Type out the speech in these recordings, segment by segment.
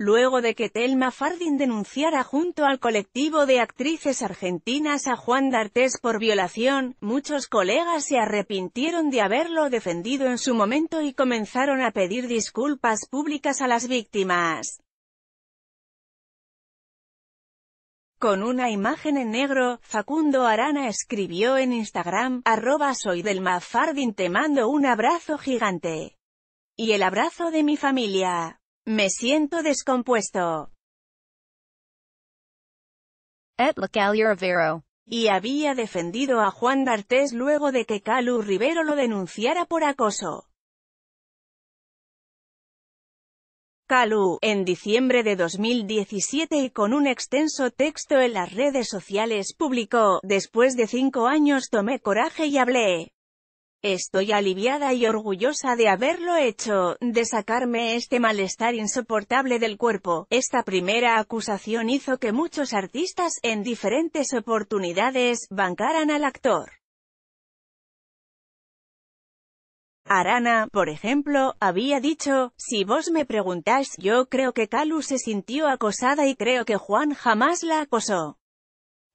luego de que Telma Fardin denunciara junto al colectivo de actrices argentinas a Juan D'Artes por violación, muchos colegas se arrepintieron de haberlo defendido en su momento y comenzaron a pedir disculpas públicas a las víctimas. Con una imagen en negro, Facundo Arana escribió en Instagram, arroba soy Delma Fardin te mando un abrazo gigante. Y el abrazo de mi familia. Me siento descompuesto. Et Rivero. Y había defendido a Juan D'Artes luego de que Calu Rivero lo denunciara por acoso. Calu, en diciembre de 2017 y con un extenso texto en las redes sociales, publicó, después de cinco años tomé coraje y hablé. Estoy aliviada y orgullosa de haberlo hecho, de sacarme este malestar insoportable del cuerpo. Esta primera acusación hizo que muchos artistas, en diferentes oportunidades, bancaran al actor. Arana, por ejemplo, había dicho, si vos me preguntáis, yo creo que Calu se sintió acosada y creo que Juan jamás la acosó.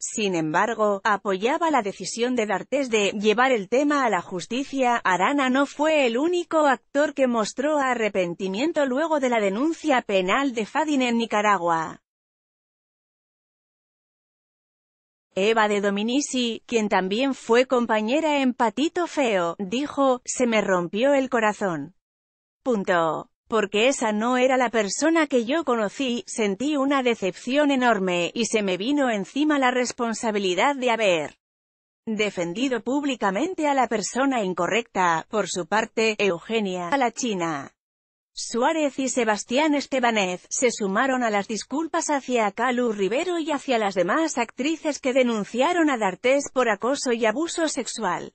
Sin embargo, apoyaba la decisión de D'Artés de llevar el tema a la justicia. Arana no fue el único actor que mostró arrepentimiento luego de la denuncia penal de Fadin en Nicaragua. Eva de Dominici, quien también fue compañera en Patito Feo, dijo, se me rompió el corazón. Punto porque esa no era la persona que yo conocí, sentí una decepción enorme, y se me vino encima la responsabilidad de haber defendido públicamente a la persona incorrecta, por su parte, Eugenia, a la China. Suárez y Sebastián Estebanez, se sumaron a las disculpas hacia Calu Rivero y hacia las demás actrices que denunciaron a D'Artes por acoso y abuso sexual.